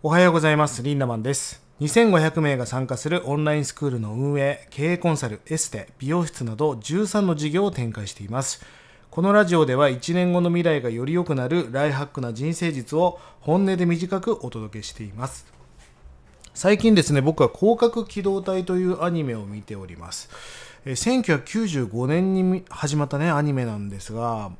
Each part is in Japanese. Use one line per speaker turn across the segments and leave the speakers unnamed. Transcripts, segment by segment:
おはようございます。リンダマンです。2500名が参加するオンラインスクールの運営、経営コンサル、エステ、美容室など13の事業を展開しています。このラジオでは1年後の未来がより良くなるライハックな人生術を本音で短くお届けしています。最近ですね、僕は広角機動隊というアニメを見ております。1995年に始まったね、アニメなんですが、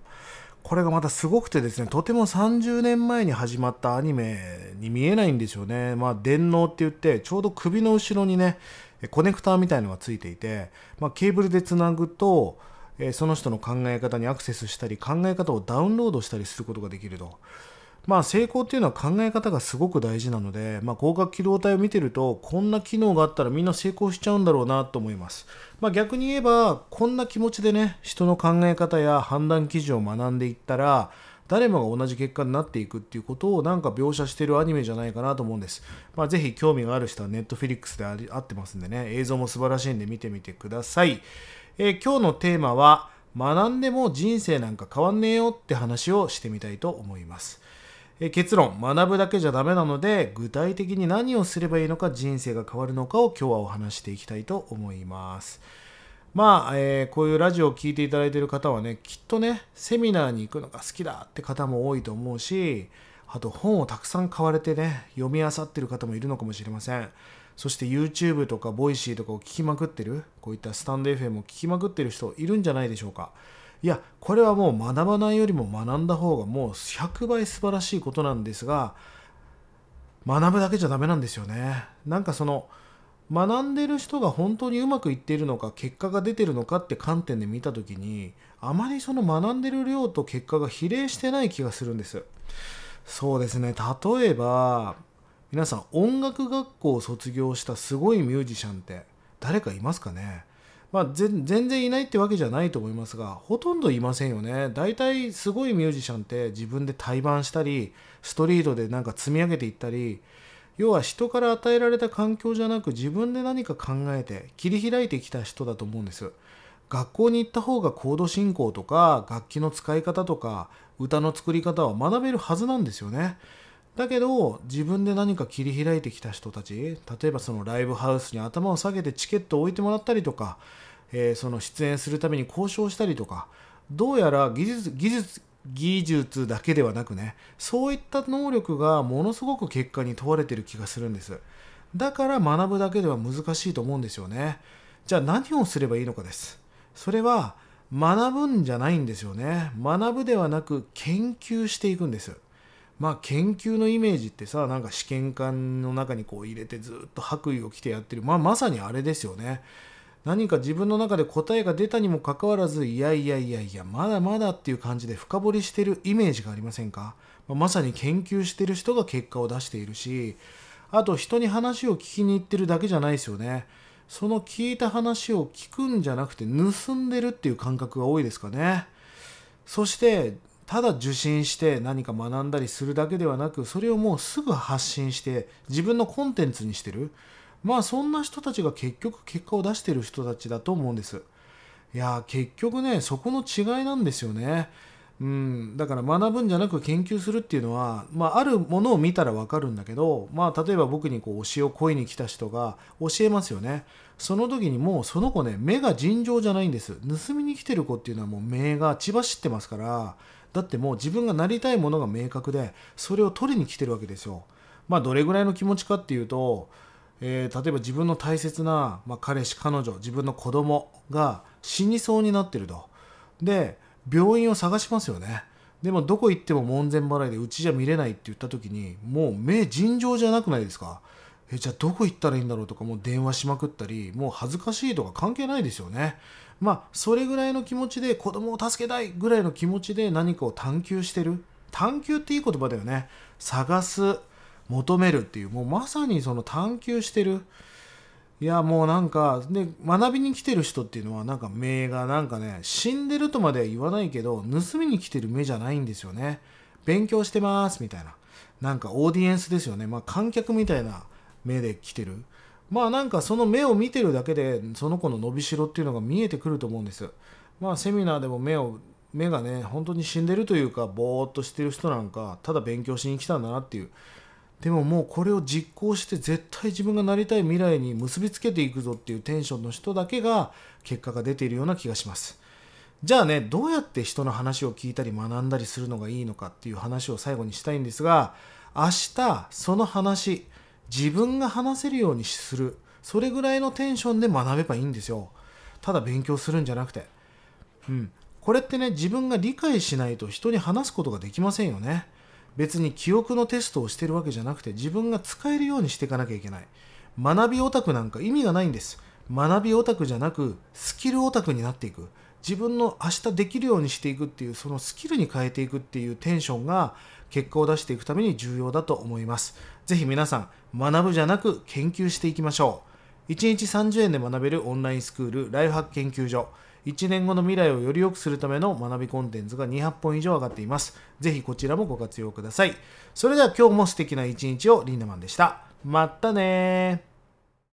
これがまたすごくてですね、とても30年前に始まったアニメに見えないんですよね。まあ、電脳って言って、ちょうど首の後ろにね、コネクターみたいのがついていて、まあ、ケーブルでつなぐと、えその人の考え方にアクセスしたり、考え方をダウンロードしたりすることができると。まあ、成功っていうのは考え方がすごく大事なので、まあ、光機動隊を見てると、こんな機能があったらみんな成功しちゃうんだろうなと思います。まあ、逆に言えば、こんな気持ちでね、人の考え方や判断基準を学んでいったら、誰もが同じ結果になっていくっていうことをなんか描写してるアニメじゃないかなと思うんです。まあ、ぜひ興味がある人はネットフリックスであり合ってますんでね、映像も素晴らしいんで見てみてください。えー、今日のテーマは、学んでも人生なんか変わんねえよって話をしてみたいと思います。え結論学ぶだけじゃダメなので具体的に何をすればいいのか人生が変わるのかを今日はお話していきたいと思いますまあ、えー、こういうラジオを聴いていただいている方はねきっとねセミナーに行くのが好きだって方も多いと思うしあと本をたくさん買われてね読み漁ってる方もいるのかもしれませんそして YouTube とか Voicy とかを聞きまくってるこういったスタンド FM を聞きまくってる人いるんじゃないでしょうかいやこれはもう学ばないよりも学んだ方がもう100倍素晴らしいことなんですが学ぶだけじゃダメなんですよねなんかその学んでる人が本当にうまくいっているのか結果が出てるのかって観点で見た時にあまりその学んでる量と結果が比例してない気がするんですそうですね例えば皆さん音楽学校を卒業したすごいミュージシャンって誰かいますかねまあ、全然いないってわけじゃないと思いますがほとんどいませんよね大体すごいミュージシャンって自分で対バンしたりストリートでなんか積み上げていったり要は人から与えられた環境じゃなく自分で何か考えて切り開いてきた人だと思うんです学校に行った方がコード進行とか楽器の使い方とか歌の作り方を学べるはずなんですよねだけど自分で何か切り開いてきた人たち例えばそのライブハウスに頭を下げてチケットを置いてもらったりとか、えー、その出演するために交渉したりとかどうやら技術技術技術だけではなくねそういった能力がものすごく結果に問われてる気がするんですだから学ぶだけでは難しいと思うんですよねじゃあ何をすればいいのかですそれは学ぶんじゃないんですよね学ぶではなく研究していくんですまあ研究のイメージってさなんか試験管の中にこう入れてずっと白衣を着てやってる、まあ、まさにあれですよね何か自分の中で答えが出たにもかかわらずいやいやいやいやまだまだっていう感じで深掘りしてるイメージがありませんか、まあ、まさに研究してる人が結果を出しているしあと人に話を聞きに行ってるだけじゃないですよねその聞いた話を聞くんじゃなくて盗んでるっていう感覚が多いですかねそしてただ受信して何か学んだりするだけではなくそれをもうすぐ発信して自分のコンテンツにしてるまあそんな人たちが結局結果を出してる人たちだと思うんですいや結局ねそこの違いなんですよねうん、だから学ぶんじゃなく研究するっていうのは、まあ、あるものを見たら分かるんだけど、まあ、例えば僕にこう推しを恋に来た人が教えますよねその時にもうその子ね目が尋常じゃないんです盗みに来てる子っていうのはもう目が血走ってますからだってもう自分がなりたいものが明確でそれを取りに来てるわけですよまあどれぐらいの気持ちかっていうと、えー、例えば自分の大切な、まあ、彼氏彼女自分の子供が死にそうになってるとで病院を探しますよねでもどこ行っても門前払いでうちじゃ見れないって言った時にもう目尋常じゃなくないですかえじゃあどこ行ったらいいんだろうとかもう電話しまくったりもう恥ずかしいとか関係ないですよねまあそれぐらいの気持ちで子供を助けたいぐらいの気持ちで何かを探求してる探求っていい言葉だよね探す求めるっていうもうまさにその探求してるいやもうなんかで学びに来てる人っていうのはなんか目がなんかね死んでるとまでは言わないけど盗みに来てる目じゃないんですよね勉強してますみたいななんかオーディエンスですよねまあ観客みたいな目で来てるまあなんかその目を見てるだけでその子の伸びしろっていうのが見えてくると思うんですまあセミナーでも目を目がね本当に死んでるというかぼーっとしてる人なんかただ勉強しに来たんだなっていうでももうこれを実行して絶対自分がなりたい未来に結びつけていくぞっていうテンションの人だけが結果が出ているような気がしますじゃあねどうやって人の話を聞いたり学んだりするのがいいのかっていう話を最後にしたいんですが明日その話自分が話せるようにするそれぐらいのテンションで学べばいいんですよただ勉強するんじゃなくてうんこれってね自分が理解しないと人に話すことができませんよね別に記憶のテストをしてるわけじゃなくて自分が使えるようにしていかなきゃいけない学びオタクなんか意味がないんです学びオタクじゃなくスキルオタクになっていく自分の明日できるようにしていくっていうそのスキルに変えていくっていうテンションが結果を出していくために重要だと思います。ぜひ皆さん学ぶじゃなく研究していきましょう。1日30円で学べるオンラインスクールライフハック研究所。1年後の未来をより良くするための学びコンテンツが200本以上上がっています。ぜひこちらもご活用ください。それでは今日も素敵な一日をリンダマンでした。またね